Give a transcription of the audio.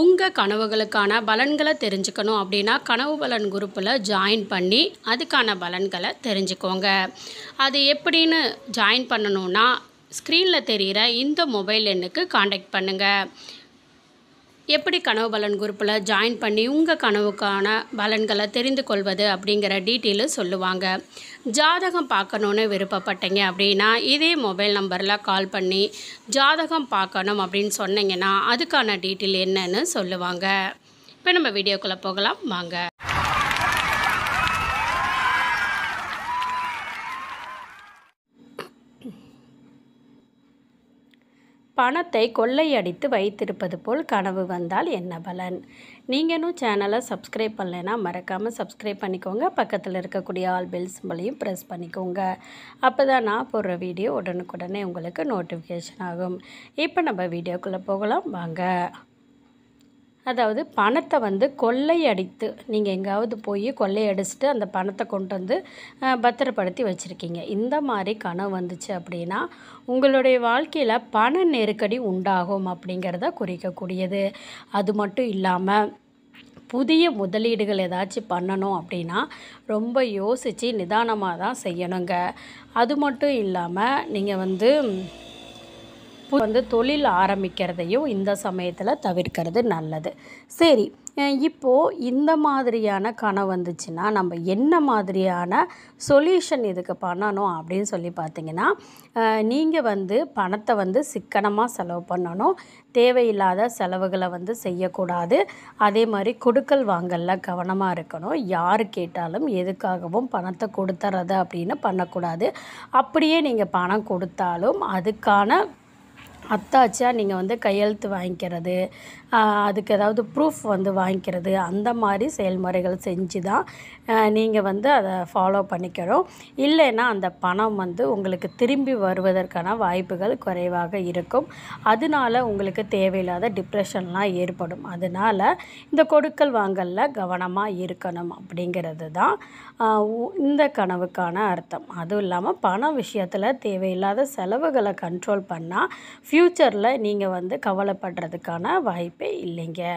உங்கள் கனவுகளுக்கான பலன்களை தெரிஞ்சுக்கணும் அப்படின்னா கனவு பலன் குரூப்பில் ஜாயின் பண்ணி அதுக்கான பலன்களை தெரிஞ்சுக்கோங்க அது எப்படின்னு ஜாயின் பண்ணணும்னா ஸ்க்ரீனில் தெரிகிற இந்த மொபைல் எண்ணுக்கு காண்டாக்ட் பண்ணுங்கள் எப்படி கனவு பலன் குரூப்பில் ஜாயின் பண்ணி உங்கள் கனவுக்கான பலன்களை தெரிந்து கொள்வது அப்படிங்கிற டீட்டெயிலு சொல்லுவாங்க ஜாதகம் பார்க்கணுன்னு விருப்பப்பட்டீங்க அப்படின்னா இதே மொபைல் நம்பரில் கால் பண்ணி ஜாதகம் பார்க்கணும் அப்படின்னு சொன்னீங்கன்னா அதுக்கான டீட்டெயில் என்னன்னு சொல்லுவாங்க இப்போ நம்ம வீடியோக்குள்ளே போகலாம் வாங்க பணத்தை கொள்ளையடித்து வைத்திருப்பது போல் கனவு வந்தால் என்ன பலன் நீங்களும் சேனலை சப்ஸ்கிரைப் பண்ணலைன்னா மறக்காமல் சப்ஸ்கிரைப் பண்ணிக்கோங்க பக்கத்தில் இருக்கக்கூடிய ஆல் பெல் சிம்பிளையும் ப்ரெஸ் பண்ணிக்கோங்க அப்போ தான் நான் போடுற வீடியோ உடனுக்குடனே உங்களுக்கு நோட்டிஃபிகேஷன் ஆகும் இப்போ நம்ம வீடியோக்குள்ளே போகலாம் வாங்க அதாவது பணத்தை வந்து கொள்ளையடித்து நீங்கள் எங்கேயாவது போய் கொள்ளையடிச்சிட்டு அந்த பணத்தை கொண்டு வந்து பத்திரப்படுத்தி வச்சுருக்கீங்க இந்த மாதிரி கனவு வந்துச்சு அப்படின்னா உங்களுடைய வாழ்க்கையில் பண நெருக்கடி உண்டாகும் அப்படிங்கிறத குறிக்கக்கூடியது அது மட்டும் இல்லாமல் புதிய முதலீடுகள் ஏதாச்சும் பண்ணணும் அப்படின்னா ரொம்ப யோசித்து நிதானமாக தான் செய்யணுங்க அது மட்டும் இல்லாமல் நீங்கள் வந்து வந்து தொழில் ஆரம்பிக்கிறதையும் இந்த சமயத்தில் தவிர்க்கிறது நல்லது சரி இப்போது இந்த மாதிரியான கனவு வந்துச்சுன்னா நம்ம என்ன மாதிரியான சொல்யூஷன் இதுக்கு பண்ணணும் அப்படின்னு சொல்லி பார்த்தீங்கன்னா நீங்கள் வந்து பணத்தை வந்து சிக்கனமாக செலவு பண்ணணும் தேவையில்லாத செலவுகளை வந்து செய்யக்கூடாது அதே மாதிரி கொடுக்கல் வாங்கலில் கவனமாக இருக்கணும் யார் கேட்டாலும் எதுக்காகவும் பணத்தை கொடுத்துறது அப்படின்னு பண்ணக்கூடாது அப்படியே நீங்கள் பணம் கொடுத்தாலும் அதுக்கான அத்தாச்சியாக நீங்கள் வந்து கையெழுத்து வாங்கிக்கிறது அதுக்கு ஏதாவது ப்ரூஃப் வந்து வாங்கிக்கிறது அந்த மாதிரி செயல்முறைகள் செஞ்சு தான் நீங்கள் வந்து அதை ஃபாலோ பண்ணிக்கிறோம் இல்லைன்னா அந்த பணம் வந்து உங்களுக்கு திரும்பி வருவதற்கான வாய்ப்புகள் குறைவாக இருக்கும் அதனால் உங்களுக்கு தேவையில்லாத டிப்ரெஷன்லாம் ஏற்படும் அதனால் இந்த கொடுக்கல் வாங்கலில் கவனமாக இருக்கணும் அப்படிங்கிறது தான் இந்த கனவுக்கான அர்த்தம் அதுவும் இல்லாமல் பண விஷயத்தில் தேவையில்லாத செலவுகளை கண்ட்ரோல் பண்ணால் ஃப்யூச்சரில் நீங்கள் வந்து கவலைப்படுறதுக்கான வாய்ப்பே இல்லைங்க